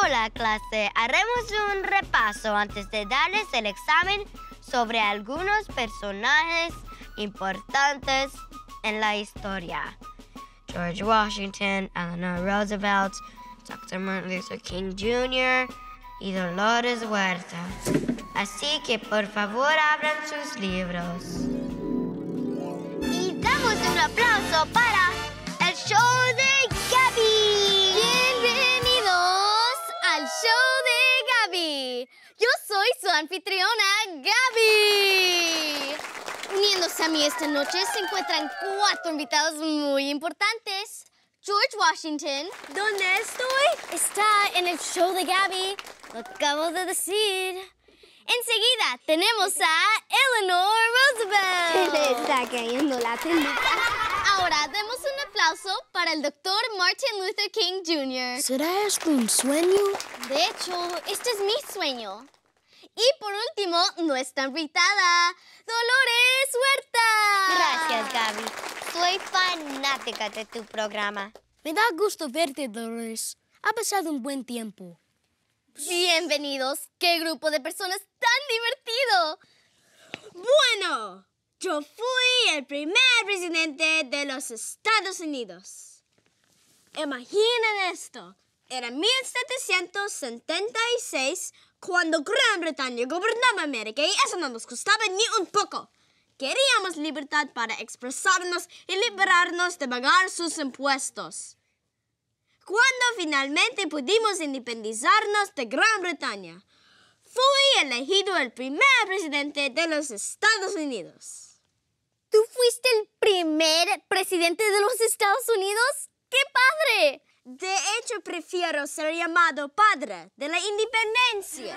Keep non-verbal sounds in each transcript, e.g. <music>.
Hola clase, haremos un repaso antes de darles el examen sobre algunos personajes importantes en la historia. George Washington, Eleanor Roosevelt, Dr. Martin Luther King Jr. y Dolores Huerta. Así que por favor abran sus libros. Y damos un aplauso para el show de Gaby. Bienvenidos al show de Gaby. Yo soy su anfitriona Gaby. Uniéndose a mí esta noche se encuentran cuatro invitados muy importantes. George Washington. ¿Dónde estoy? Está en el show de Gabby. Lo acabo de decir. Enseguida tenemos a Eleanor Roosevelt. <laughs> está cayendo la Ahora demos un aplauso para el doctor Martin Luther King Jr. ¿Será esto un sueño? De hecho, este es mi sueño. Y por último, nuestra invitada, fanática de tu programa. Me da gusto verte, Dolores. Ha pasado un buen tiempo. Bienvenidos. ¡Qué grupo de personas tan divertido! Bueno, yo fui el primer presidente de los Estados Unidos. Imaginen esto. Era 1776 cuando Gran Bretaña gobernaba América y eso no nos costaba ni un poco. Queríamos libertad para expresarnos y liberarnos de pagar sus impuestos. Cuando finalmente pudimos independizarnos de Gran Bretaña, fui elegido el primer presidente de los Estados Unidos. ¿Tú fuiste el primer presidente de los Estados Unidos? ¡Qué padre! De hecho, prefiero ser llamado padre de la independencia.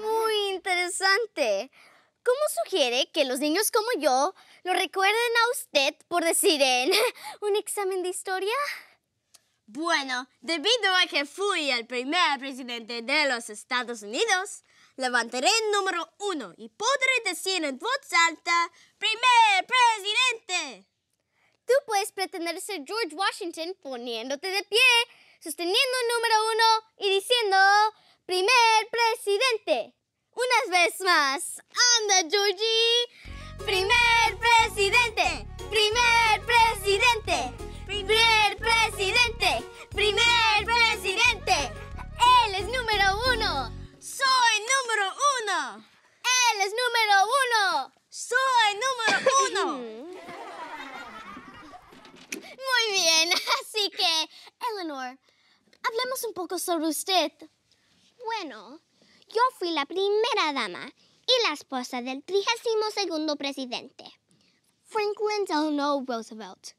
Muy interesante. ¿Cómo sugiere que los niños como yo lo recuerden a usted por decir en <laughs> un examen de historia? Bueno, debido a que fui el primer presidente de los Estados Unidos, levantaré el número uno y podré decir en voz alta, primer presidente. Tú puedes pretender ser George Washington poniéndote de pie, sosteniendo el número uno y diciendo, primer presidente una vez más. ¡Anda, Georgie! ¡Primer presidente! ¡Primer presidente! ¡Primer presidente! ¡Primer presidente! ¡Él es número uno! ¡Soy número uno! ¡Él es número uno! ¡Soy número uno! <laughs> Muy bien, así que, Eleanor, hablemos un poco sobre usted. Bueno, yo fui la primera dama y la esposa del 32 presidente, Franklin Delano Roosevelt.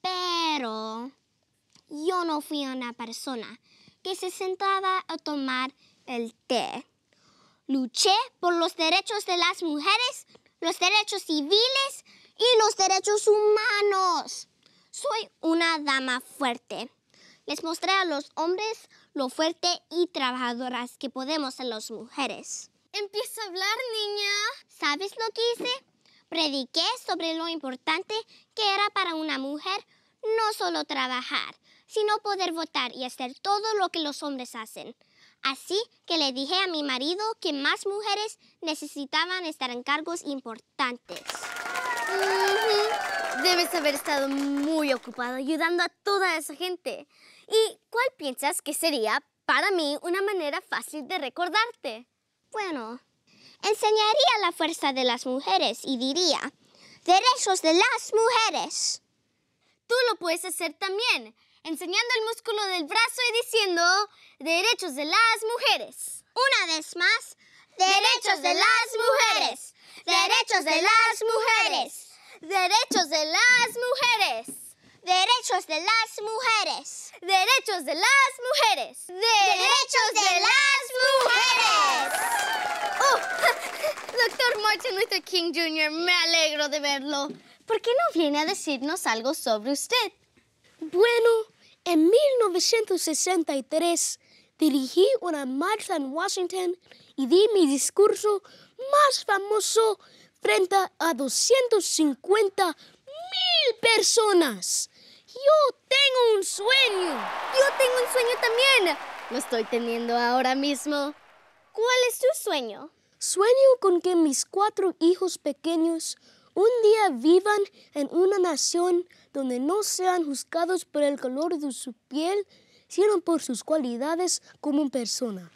Pero yo no fui una persona que se sentaba a tomar el té. Luché por los derechos de las mujeres, los derechos civiles y los derechos humanos. Soy una dama fuerte. Les mostré a los hombres lo fuerte y trabajadoras que podemos ser las mujeres. Empiezo a hablar, niña. ¿Sabes lo que hice? Prediqué sobre lo importante que era para una mujer no solo trabajar, sino poder votar y hacer todo lo que los hombres hacen. Así que le dije a mi marido que más mujeres necesitaban estar en cargos importantes. Debes haber estado muy ocupado ayudando a toda esa gente. ¿Y cuál piensas que sería para mí una manera fácil de recordarte? Bueno, enseñaría la fuerza de las mujeres y diría, derechos de las mujeres. Tú lo puedes hacer también, enseñando el músculo del brazo y diciendo, derechos de las mujeres. Una vez más, derechos de las mujeres. Derechos de las mujeres. Derechos de las mujeres. Derechos de las mujeres. Derechos de las mujeres. Derechos de las mujeres. Oh, <laughs> doctor Martin Luther King Jr., me alegro de verlo. ¿Por qué no viene a decirnos algo sobre usted? Bueno, en 1963 dirigí una marcha en Washington y di mi discurso más famoso frente a 250 mil personas. Yo tengo un sueño. Yo tengo un sueño también. Lo estoy teniendo ahora mismo. ¿Cuál es tu sueño? Sueño con que mis cuatro hijos pequeños un día vivan en una nación donde no sean juzgados por el color de su piel, sino por sus cualidades como persona.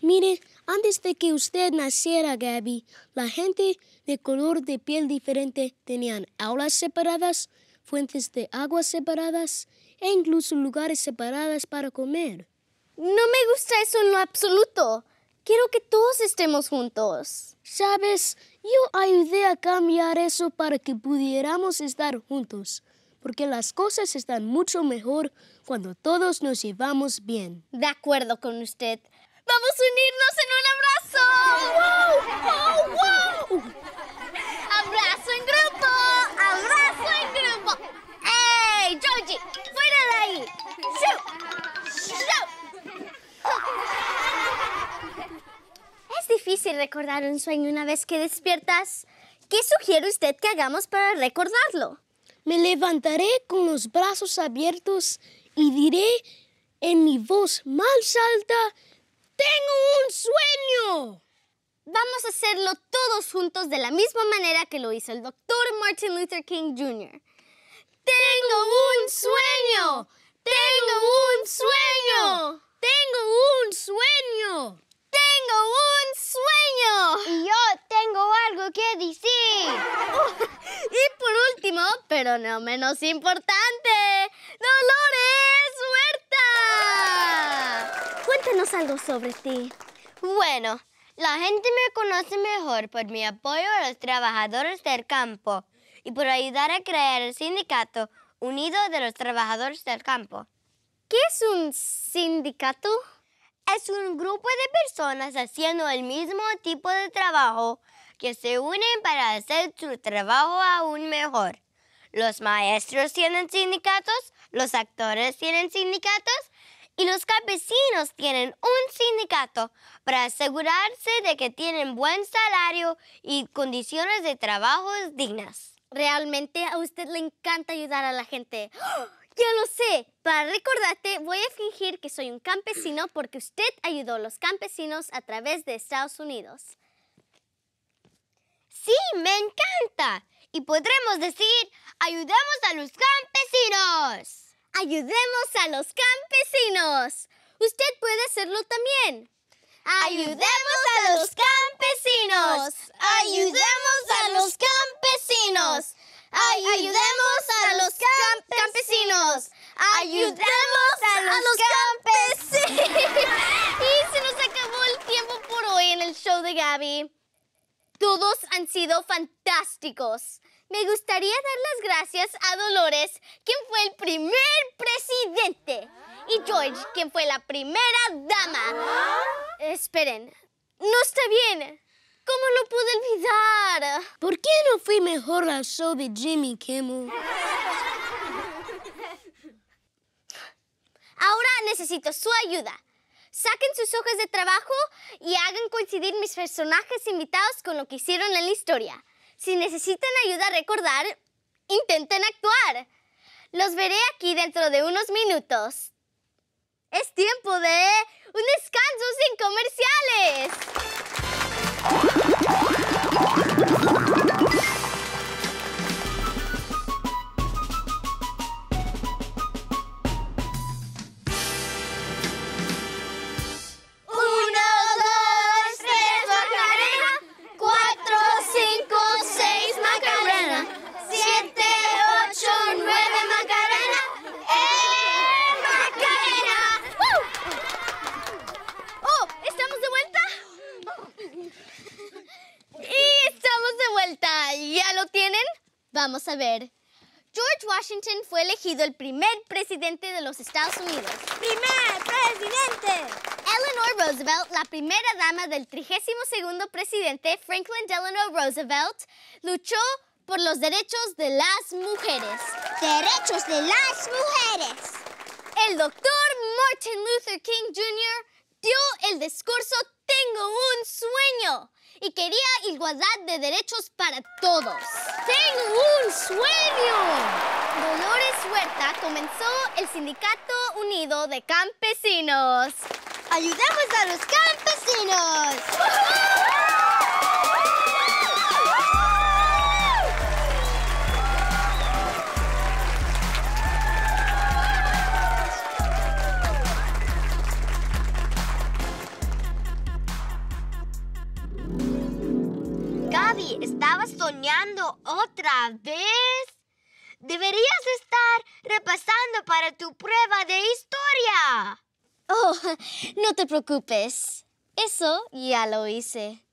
Mire, antes de que usted naciera, Gabby, la gente de color de piel diferente tenían aulas separadas, fuentes de agua separadas e incluso lugares separados para comer. No me gusta eso en lo absoluto. Quiero que todos estemos juntos. Sabes, yo ayudé a cambiar eso para que pudiéramos estar juntos, porque las cosas están mucho mejor cuando todos nos llevamos bien. De acuerdo con usted. ¡Vamos a unirnos en un abrazo! ¡Wow! ¡Oh, wow! ¡Abrazo en grupo! ¡Abrazo en grupo! ¡Ey, Georgie! ¡Fuera de ahí! ¡Shoo! Es difícil recordar un sueño una vez que despiertas. ¿Qué sugiere usted que hagamos para recordarlo? Me levantaré con los brazos abiertos y diré en mi voz más alta ¡Tengo un sueño! Vamos a hacerlo todos juntos de la misma manera que lo hizo el doctor Martin Luther King Jr. ¡Tengo un sueño! ¡Tengo un sueño! ¡Tengo un sueño! ¡Tengo un sueño! Y yo tengo algo que decir. <laughs> y por último, pero no menos importante, Cuéntanos algo sobre ti. Bueno, la gente me conoce mejor por mi apoyo a los trabajadores del campo y por ayudar a crear el sindicato unido de los trabajadores del campo. ¿Qué es un sindicato? Es un grupo de personas haciendo el mismo tipo de trabajo que se unen para hacer su trabajo aún mejor. Los maestros tienen sindicatos, los actores tienen sindicatos y los campesinos tienen un sindicato para asegurarse de que tienen buen salario y condiciones de trabajo dignas. Realmente a usted le encanta ayudar a la gente. <gasps> Ya lo sé. Para recordarte, voy a fingir que soy un campesino porque usted ayudó a los campesinos a través de Estados Unidos. Sí, me encanta. Y podremos decir, ayudamos a los campesinos. Ayudemos a los campesinos. Usted puede hacerlo también. Ayudemos a los campesinos. Ayudemos a los campesinos. Ayudemos a los campesinos. Ayudemos a los campesinos. <laughs> Y se nos acabó el tiempo por hoy en el show de Gaby. Todos han sido fantásticos me gustaría dar las gracias a Dolores, quien fue el primer presidente, y George, quien fue la primera dama. Esperen, no está bien. ¿Cómo lo pude olvidar? ¿Por qué no fui mejor al show de Jimmy Kimmel? Ahora necesito su ayuda. Saquen sus hojas de trabajo y hagan coincidir mis personajes invitados con lo que hicieron en la historia. Si necesitan ayuda a recordar, intenten actuar. Los veré aquí dentro de unos minutos. Es tiempo de un descanso sin comerciales. tienen? Vamos a ver. George Washington fue elegido el primer presidente de los Estados Unidos. ¡Primer presidente! Eleanor Roosevelt, la primera dama del 32 presidente Franklin Delano Roosevelt, luchó por los derechos de las mujeres. ¡Derechos de las mujeres! El doctor Martin Luther King Jr. dio el discurso Tengo un sueño, y quería igualdad de derechos para todos. ¡Tengo un sueño! Dolores Huerta comenzó el Sindicato Unido de Campesinos. ¡Ayudamos a los campesinos! pasando para tu prueba de historia. Oh, <laughs> no te preocupes. Eso ya lo hice.